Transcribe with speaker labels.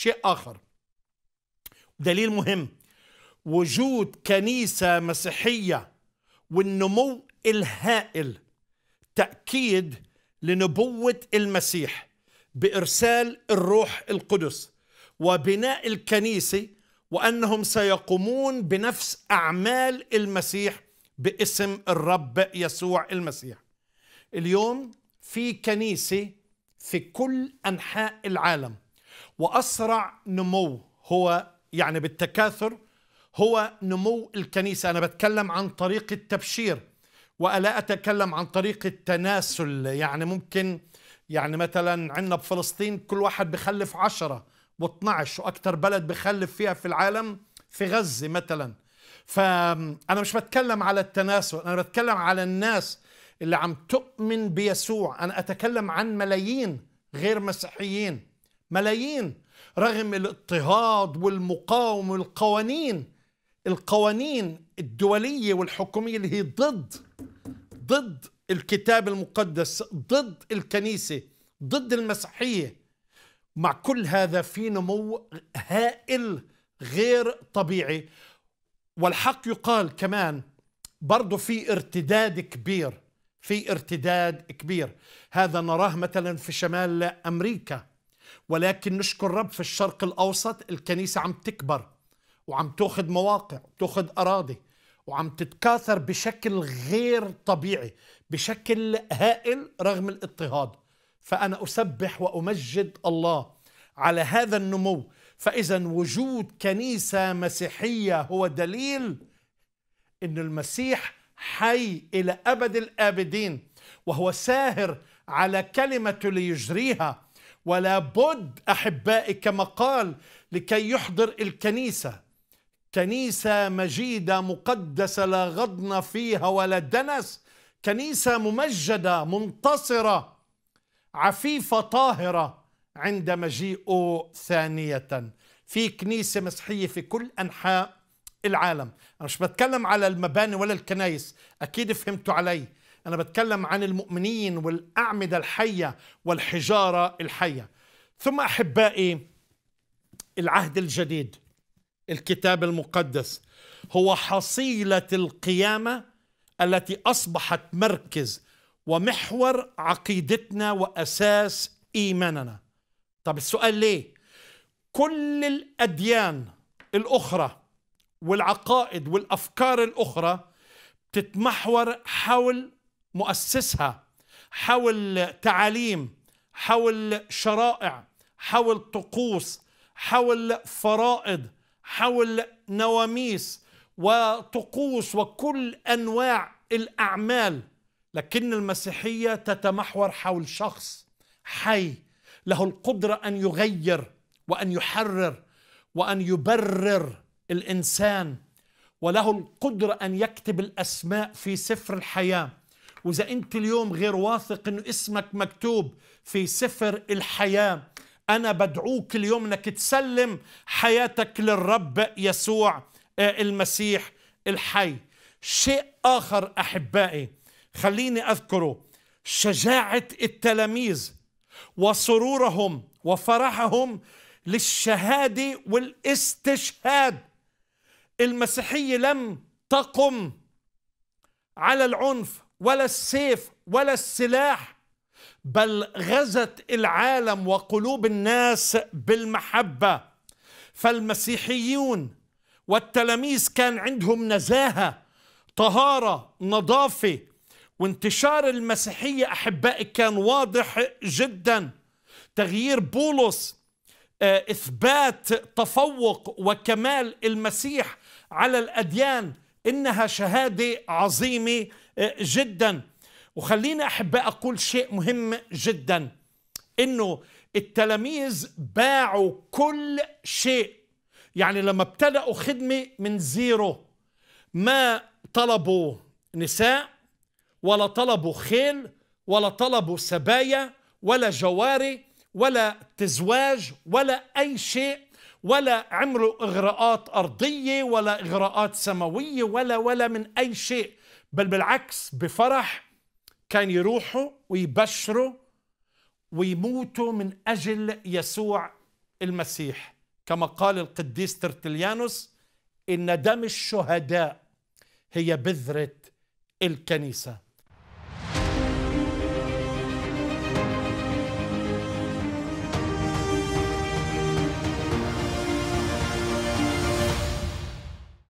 Speaker 1: شيء آخر دليل مهم وجود كنيسة مسيحية والنمو الهائل تأكيد لنبوة المسيح بإرسال الروح القدس وبناء الكنيسة وأنهم سيقومون بنفس أعمال المسيح باسم الرب يسوع المسيح اليوم في كنيسة في كل أنحاء العالم وأسرع نمو هو يعني بالتكاثر هو نمو الكنيسة أنا بتكلم عن طريق التبشير وألا أتكلم عن طريق التناسل يعني ممكن يعني مثلا عندنا بفلسطين كل واحد بخلف عشرة و12 وأكثر بلد بخلف فيها في العالم في غزة مثلا فأنا مش بتكلم على التناسل أنا بتكلم على الناس اللي عم تؤمن بيسوع أنا أتكلم عن ملايين غير مسيحيين ملايين رغم الاضطهاد والمقاومة والقوانين القوانين الدولية والحكومية اللي هي ضد ضد الكتاب المقدس ضد الكنيسة ضد المسيحية مع كل هذا في نمو هائل غير طبيعي والحق يقال كمان برضه في ارتداد كبير في ارتداد كبير هذا نراه مثلا في شمال امريكا ولكن نشكر رب في الشرق الأوسط الكنيسة عم تكبر وعم تأخذ مواقع تأخذ أراضي وعم تتكاثر بشكل غير طبيعي بشكل هائل رغم الاضطهاد فأنا أسبح وأمجد الله على هذا النمو فإذا وجود كنيسة مسيحية هو دليل أن المسيح حي إلى أبد الآبدين وهو ساهر على كلمة ليجريها ولا بد أحبائي كما قال لكي يحضر الكنيسة كنيسة مجيدة مقدسة لا غضن فيها ولا دنس كنيسة ممجدة منتصرة عفيفة طاهرة عند مجيئه ثانية في كنيسة مسيحية في كل أنحاء العالم أنا مش بتكلم على المباني ولا الكنايس أكيد فهمتوا علي أنا بتكلم عن المؤمنين والأعمدة الحية والحجارة الحية ثم أحبائي العهد الجديد الكتاب المقدس هو حصيلة القيامة التي أصبحت مركز ومحور عقيدتنا وأساس إيماننا طب السؤال ليه كل الأديان الأخرى والعقائد والأفكار الأخرى تتمحور حول مؤسسها حول تعاليم حول شرائع حول طقوس حول فرائض حول نواميس وطقوس وكل انواع الاعمال لكن المسيحيه تتمحور حول شخص حي له القدره ان يغير وان يحرر وان يبرر الانسان وله القدره ان يكتب الاسماء في سفر الحياه واذا انت اليوم غير واثق انه اسمك مكتوب في سفر الحياه انا بدعوك اليوم انك تسلم حياتك للرب يسوع آه، المسيح الحي شيء اخر احبائي خليني اذكره شجاعه التلاميذ وسرورهم وفرحهم للشهاده والاستشهاد المسيحيه لم تقم على العنف ولا السيف ولا السلاح بل غزت العالم وقلوب الناس بالمحبه فالمسيحيون والتلاميذ كان عندهم نزاهه طهاره نظافه وانتشار المسيحيه احبائي كان واضح جدا تغيير بولس آه، اثبات تفوق وكمال المسيح على الاديان إنها شهادة عظيمة آه، جدا وخليني احب أقول شيء مهم جدا إنه التلاميذ باعوا كل شيء يعني لما ابتدأوا خدمة من زيرو ما طلبوا نساء ولا طلبوا خيل ولا طلبوا سبايا ولا جواري ولا تزواج ولا أي شيء ولا عملوا إغراءات أرضية ولا إغراءات سماوية ولا ولا من أي شيء بل بالعكس بفرح كان يروحوا ويبشروا ويموتوا من أجل يسوع المسيح كما قال القديس ترتليانوس إن دم الشهداء هي بذرة الكنيسة